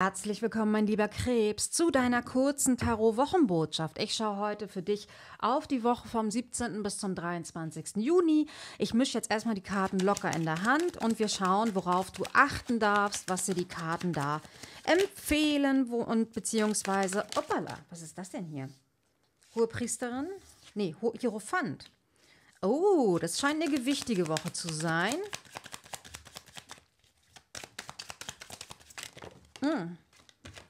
Herzlich willkommen, mein lieber Krebs, zu deiner kurzen Tarot-Wochenbotschaft. Ich schaue heute für dich auf die Woche vom 17. bis zum 23. Juni. Ich mische jetzt erstmal die Karten locker in der Hand und wir schauen, worauf du achten darfst, was dir die Karten da empfehlen wo, und beziehungsweise, Hoppala, was ist das denn hier? Hohe Priesterin? Nee, Hierophant. Oh, das scheint eine gewichtige Woche zu sein. Hm.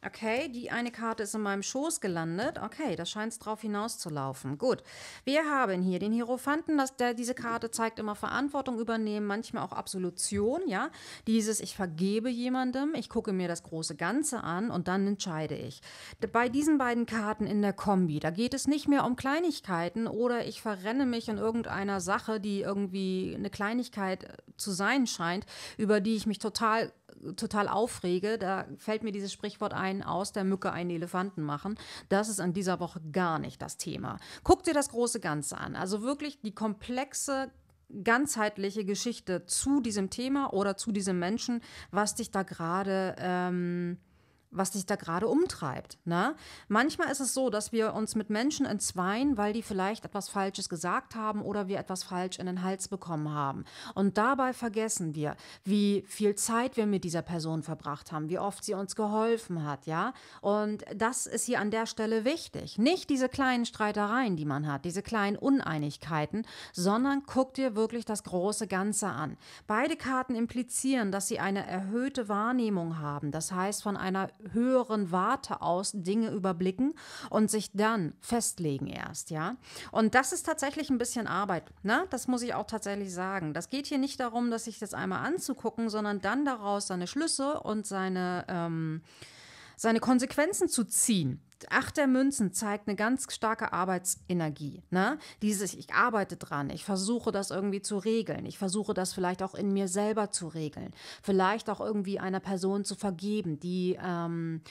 Okay, die eine Karte ist in meinem Schoß gelandet. Okay, da scheint es drauf hinauszulaufen. Gut, wir haben hier den Hierophanten, dass der, diese Karte zeigt immer Verantwortung übernehmen, manchmal auch Absolution, ja. Dieses, ich vergebe jemandem, ich gucke mir das große Ganze an und dann entscheide ich. Bei diesen beiden Karten in der Kombi, da geht es nicht mehr um Kleinigkeiten oder ich verrenne mich in irgendeiner Sache, die irgendwie eine Kleinigkeit zu sein scheint, über die ich mich total total aufrege, da fällt mir dieses Sprichwort ein, aus der Mücke einen Elefanten machen. Das ist an dieser Woche gar nicht das Thema. Guck dir das große Ganze an. Also wirklich die komplexe ganzheitliche Geschichte zu diesem Thema oder zu diesem Menschen, was dich da gerade ähm, was sich da gerade umtreibt. Ne? Manchmal ist es so, dass wir uns mit Menschen entzweien, weil die vielleicht etwas Falsches gesagt haben oder wir etwas falsch in den Hals bekommen haben. Und dabei vergessen wir, wie viel Zeit wir mit dieser Person verbracht haben, wie oft sie uns geholfen hat, ja. Und das ist hier an der Stelle wichtig. Nicht diese kleinen Streitereien, die man hat, diese kleinen Uneinigkeiten, sondern guck dir wirklich das große Ganze an. Beide Karten implizieren, dass sie eine erhöhte Wahrnehmung haben, das heißt von einer höheren Warte aus Dinge überblicken und sich dann festlegen erst, ja. Und das ist tatsächlich ein bisschen Arbeit, ne? Das muss ich auch tatsächlich sagen. Das geht hier nicht darum, dass sich das einmal anzugucken, sondern dann daraus seine Schlüsse und seine ähm, seine Konsequenzen zu ziehen. Acht der Münzen zeigt eine ganz starke Arbeitsenergie. Ne? Dieses, ich arbeite dran, ich versuche das irgendwie zu regeln, ich versuche das vielleicht auch in mir selber zu regeln, vielleicht auch irgendwie einer Person zu vergeben, die ähm,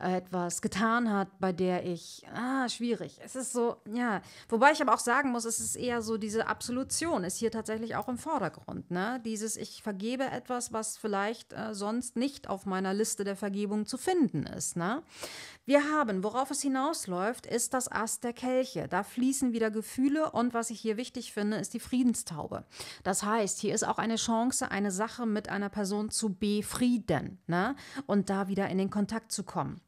äh, etwas getan hat, bei der ich, ah, schwierig. Es ist so, ja. Wobei ich aber auch sagen muss, es ist eher so, diese Absolution ist hier tatsächlich auch im Vordergrund. Ne? Dieses, ich vergebe etwas, was vielleicht äh, sonst nicht auf meiner Liste der Vergebung zu finden ist. Ne? Wir haben, worauf es hinausläuft, ist das Ast der Kelche. Da fließen wieder Gefühle und was ich hier wichtig finde, ist die Friedenstaube. Das heißt, hier ist auch eine Chance, eine Sache mit einer Person zu befrieden ne? und da wieder in den Kontakt zu kommen.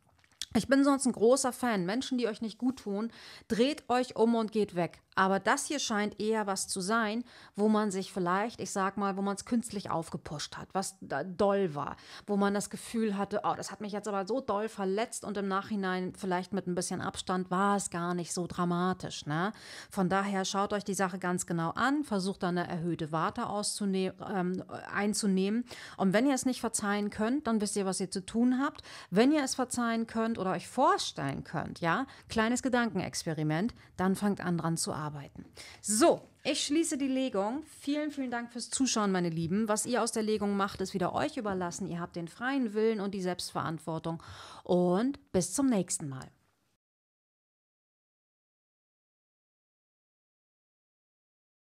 Ich bin sonst ein großer Fan. Menschen, die euch nicht gut tun, dreht euch um und geht weg. Aber das hier scheint eher was zu sein, wo man sich vielleicht, ich sag mal, wo man es künstlich aufgepusht hat, was doll war, wo man das Gefühl hatte, oh, das hat mich jetzt aber so doll verletzt und im Nachhinein vielleicht mit ein bisschen Abstand war es gar nicht so dramatisch. Ne? Von daher schaut euch die Sache ganz genau an, versucht da eine erhöhte Warte ähm, einzunehmen. Und wenn ihr es nicht verzeihen könnt, dann wisst ihr, was ihr zu tun habt. Wenn ihr es verzeihen könnt oder oder euch vorstellen könnt, ja, kleines Gedankenexperiment, dann fangt an dran zu arbeiten. So, ich schließe die Legung. Vielen, vielen Dank fürs Zuschauen, meine Lieben. Was ihr aus der Legung macht, ist wieder euch überlassen. Ihr habt den freien Willen und die Selbstverantwortung. Und bis zum nächsten Mal.